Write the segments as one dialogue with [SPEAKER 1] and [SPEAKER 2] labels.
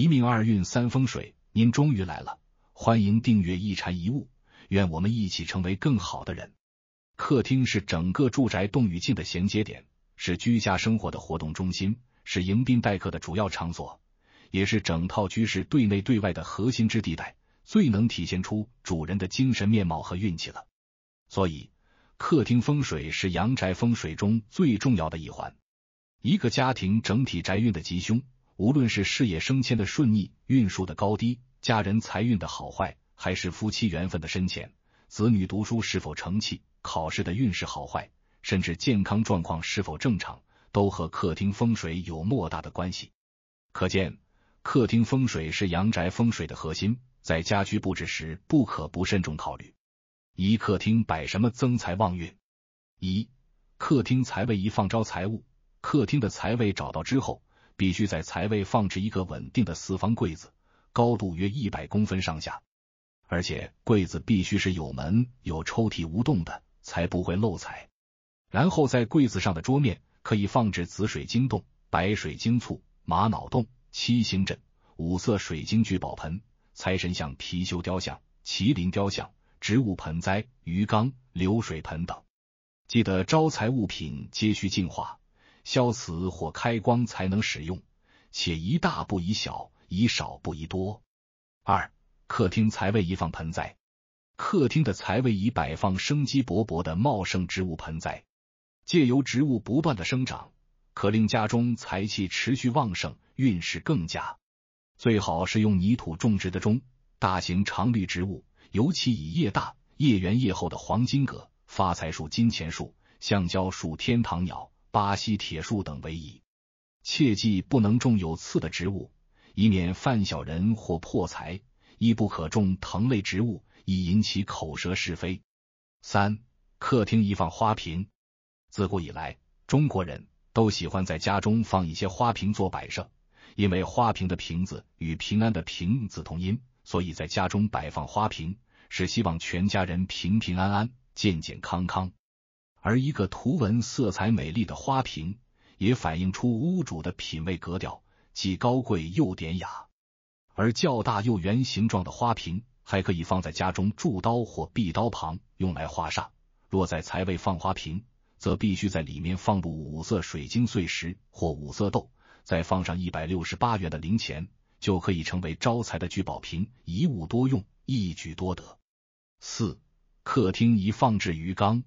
[SPEAKER 1] 一命二运三风水，您终于来了，欢迎订阅一禅一悟，愿我们一起成为更好的人。客厅是整个住宅动与静的衔接点，是居家生活的活动中心，是迎宾待客的主要场所，也是整套居室对内对外的核心之地带，最能体现出主人的精神面貌和运气了。所以，客厅风水是阳宅风水中最重要的一环，一个家庭整体宅运的吉凶。无论是事业升迁的顺逆、运数的高低、家人财运的好坏，还是夫妻缘分的深浅、子女读书是否成器、考试的运势好坏，甚至健康状况是否正常，都和客厅风水有莫大的关系。可见，客厅风水是阳宅风水的核心，在家居布置时不可不慎重考虑。一客厅摆什么增财旺运？一客厅财位一放招财物，客厅的财位找到之后。必须在财位放置一个稳定的四方柜子，高度约一百公分上下，而且柜子必须是有门、有抽屉、无洞的，才不会漏财。然后在柜子上的桌面可以放置紫水晶洞、白水晶簇、玛瑙洞、七星阵、五色水晶聚宝盆、财神像、貔貅雕像、麒麟雕像、植物盆栽、鱼缸、流水盆等。记得招财物品皆需净化。消磁或开光才能使用，且宜大不宜小，宜少不宜多。二、客厅财位宜放盆栽。客厅的财位宜摆放生机勃勃的茂盛植物盆栽，借由植物不断的生长，可令家中财气持续旺盛，运势更佳。最好是用泥土种植的中大型常绿植物，尤其以叶大、叶圆、叶厚的黄金葛、发财树、金钱树、橡胶树、天堂鸟。巴西铁树等为宜，切记不能种有刺的植物，以免犯小人或破财；亦不可种藤类植物，以引起口舌是非。三、客厅宜放花瓶。自古以来，中国人都喜欢在家中放一些花瓶做摆设，因为花瓶的瓶子与平安的平字同音，所以在家中摆放花瓶，是希望全家人平平安安、健健康康。而一个图文色彩美丽的花瓶，也反映出屋主的品味格调，既高贵又典雅。而较大又圆形状的花瓶，还可以放在家中铸刀或壁刀旁，用来画煞。若在财位放花瓶，则必须在里面放入五色水晶碎石或五色豆，再放上一百六十八元的零钱，就可以成为招财的聚宝瓶，一物多用，一举多得。四、客厅宜放置鱼缸。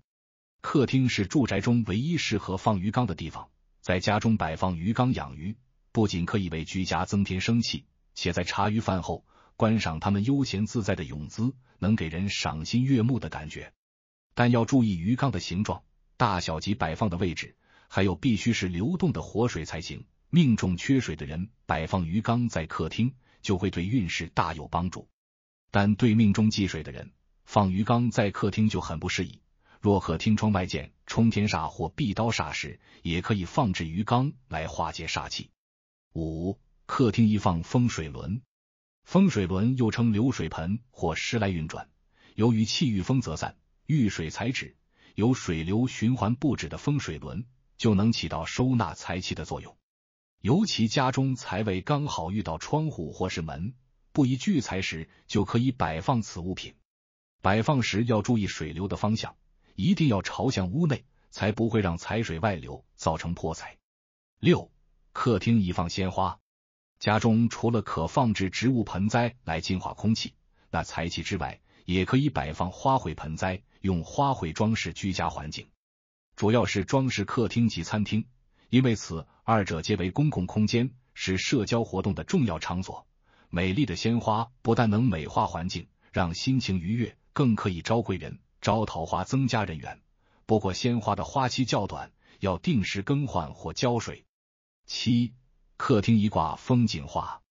[SPEAKER 1] 客厅是住宅中唯一适合放鱼缸的地方。在家中摆放鱼缸养鱼，不仅可以为居家增添生气，且在茶余饭后观赏它们悠闲自在的泳姿，能给人赏心悦目的感觉。但要注意鱼缸的形状、大小及摆放的位置，还有必须是流动的活水才行。命中缺水的人，摆放鱼缸在客厅就会对运势大有帮助；但对命中忌水的人，放鱼缸在客厅就很不适宜。若客厅窗外见冲天煞或壁刀煞时，也可以放置鱼缸来化解煞气。五、客厅一放风水轮，风水轮又称流水盆或时来运转。由于气遇风则散，遇水才止，有水流循环不止的风水轮就能起到收纳财气的作用。尤其家中财位刚好遇到窗户或是门不宜聚财时，就可以摆放此物品。摆放时要注意水流的方向。一定要朝向屋内，才不会让财水外流，造成破财。六、客厅宜放鲜花。家中除了可放置植物盆栽来净化空气、那财气之外，也可以摆放花卉盆栽，用花卉装饰居家环境，主要是装饰客厅及餐厅，因为此二者皆为公共空间，是社交活动的重要场所。美丽的鲜花不但能美化环境，让心情愉悦，更可以招贵人。招桃花增加人员，不过鲜花的花期较短，要定时更换或浇水。七、客厅一挂风景画。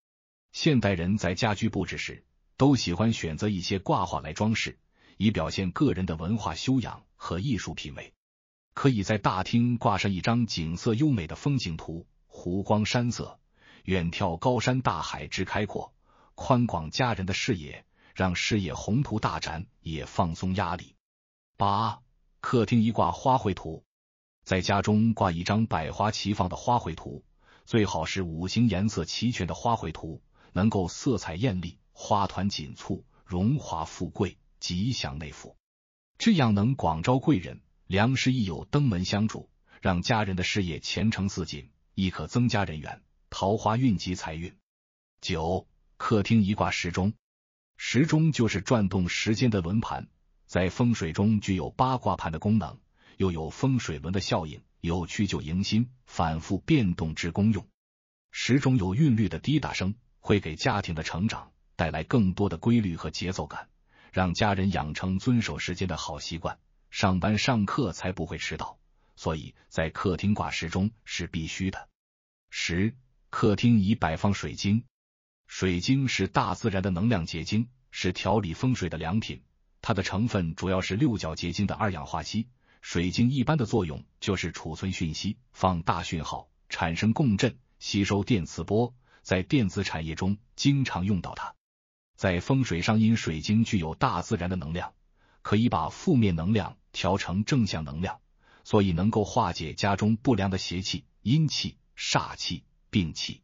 [SPEAKER 1] 现代人在家居布置时，都喜欢选择一些挂画来装饰，以表现个人的文化修养和艺术品味。可以在大厅挂上一张景色优美的风景图，湖光山色，远眺高山大海之开阔宽广，家人的视野，让视野宏图大展，也放松压力。八、客厅一挂花卉图，在家中挂一张百花齐放的花卉图，最好是五行颜色齐全的花卉图，能够色彩艳丽，花团锦簇，荣华富贵，吉祥内富。这样能广招贵人、良师益友登门相助，让家人的事业前程似锦，亦可增加人缘、桃花运及财运。九、客厅一挂时钟，时钟就是转动时间的轮盘。在风水中具有八卦盘的功能，又有风水轮的效应，有去旧迎新、反复变动之功用。时钟有韵律的滴答声，会给家庭的成长带来更多的规律和节奏感，让家人养成遵守时间的好习惯，上班上课才不会迟到。所以在客厅挂时钟是必须的。十、客厅宜摆放水晶，水晶是大自然的能量结晶，是调理风水的良品。它的成分主要是六角结晶的二氧化锡。水晶一般的作用就是储存讯息、放大讯号、产生共振、吸收电磁波。在电子产业中经常用到它。在风水上，因水晶具有大自然的能量，可以把负面能量调成正向能量，所以能够化解家中不良的邪气、阴气、煞气、病气。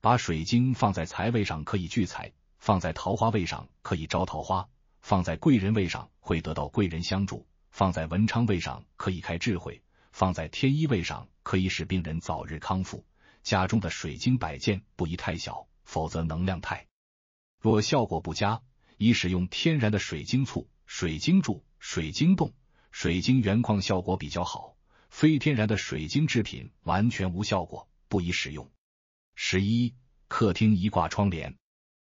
[SPEAKER 1] 把水晶放在财位上可以聚财，放在桃花位上可以招桃花。放在贵人位上会得到贵人相助，放在文昌位上可以开智慧，放在天医位上可以使病人早日康复。家中的水晶摆件不宜太小，否则能量太。若效果不佳，宜使用天然的水晶簇、水晶柱、水晶洞、水晶原矿效果比较好。非天然的水晶制品完全无效果，不宜使用。十一，客厅一挂窗帘。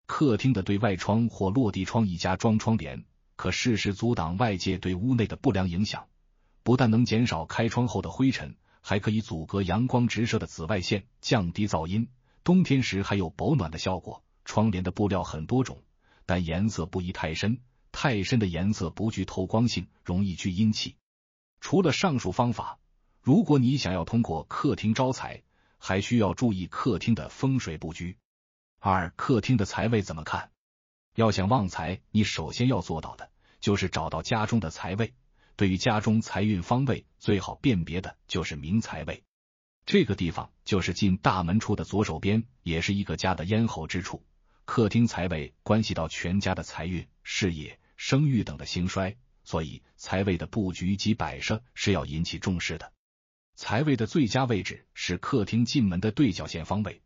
[SPEAKER 1] 客厅的对外窗或落地窗，一家装窗帘，可适时阻挡外界对屋内的不良影响。不但能减少开窗后的灰尘，还可以阻隔阳光直射的紫外线，降低噪音。冬天时还有保暖的效果。窗帘的布料很多种，但颜色不宜太深，太深的颜色不具透光性，容易聚阴气。除了上述方法，如果你想要通过客厅招财，还需要注意客厅的风水布局。二客厅的财位怎么看？要想旺财，你首先要做到的就是找到家中的财位。对于家中财运方位，最好辨别的就是明财位。这个地方就是进大门处的左手边，也是一个家的咽喉之处。客厅财位关系到全家的财运、事业、生育等的兴衰，所以财位的布局及摆设是要引起重视的。财位的最佳位置是客厅进门的对角线方位。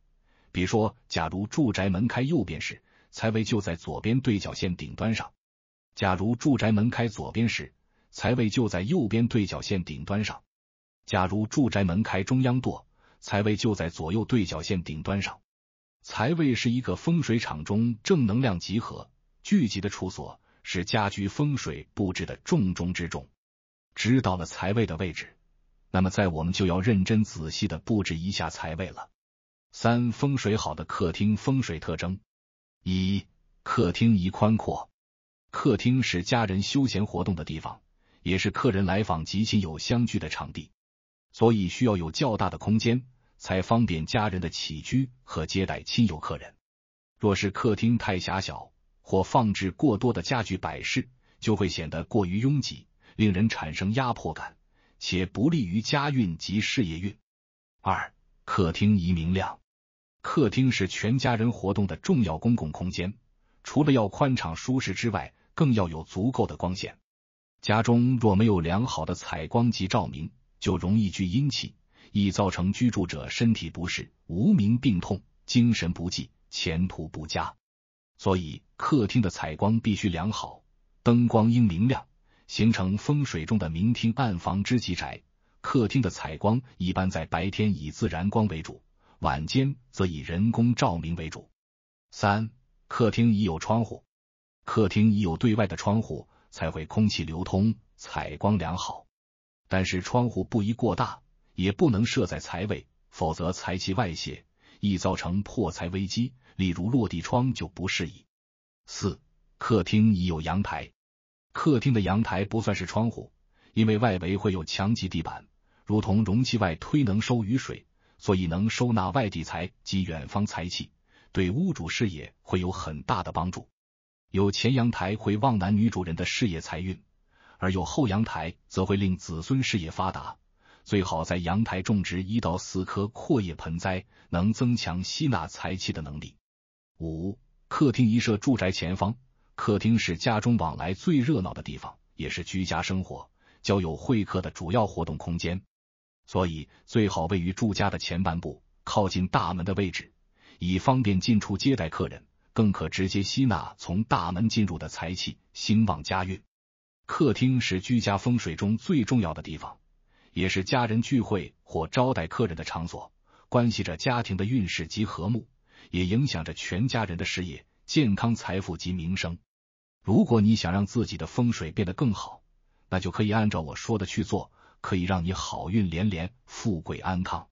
[SPEAKER 1] 比如说，假如住宅门开右边时，财位就在左边对角线顶端上；假如住宅门开左边时，财位就在右边对角线顶端上；假如住宅门开中央舵，财位就在左右对角线顶端上。财位是一个风水场中正能量集合聚集的处所，是家居风水布置的重中之重。知道了财位的位置，那么在我们就要认真仔细的布置一下财位了。三风水好的客厅风水特征：一、客厅宜宽阔。客厅是家人休闲活动的地方，也是客人来访及亲友相聚的场地，所以需要有较大的空间，才方便家人的起居和接待亲友客人。若是客厅太狭小，或放置过多的家具摆饰，就会显得过于拥挤，令人产生压迫感，且不利于家运及事业运。二客厅宜明亮。客厅是全家人活动的重要公共空间，除了要宽敞舒适之外，更要有足够的光线。家中若没有良好的采光及照明，就容易聚阴气，易造成居住者身体不适、无名病痛、精神不济、前途不佳。所以，客厅的采光必须良好，灯光应明亮，形成风水中的明厅暗房之吉宅。客厅的采光一般在白天以自然光为主，晚间则以人工照明为主。三、客厅已有窗户，客厅已有对外的窗户才会空气流通、采光良好。但是窗户不宜过大，也不能设在财位，否则财气外泄，易造成破财危机。例如落地窗就不适宜。四、客厅已有阳台，客厅的阳台不算是窗户，因为外围会有墙及地板。如同容器外推能收雨水，所以能收纳外地财及远方财气，对屋主事业会有很大的帮助。有前阳台会旺男女主人的事业财运，而有后阳台则会令子孙事业发达。最好在阳台种植一到四棵阔叶盆栽，能增强吸纳财气的能力。五、客厅一设住宅前方，客厅是家中往来最热闹的地方，也是居家生活、交友会客的主要活动空间。所以最好位于住家的前半部，靠近大门的位置，以方便进出接待客人，更可直接吸纳从大门进入的财气，兴旺家运。客厅是居家风水中最重要的地方，也是家人聚会或招待客人的场所，关系着家庭的运势及和睦，也影响着全家人的事业、健康、财富及名声。如果你想让自己的风水变得更好，那就可以按照我说的去做。可以让你好运连连，富贵安康。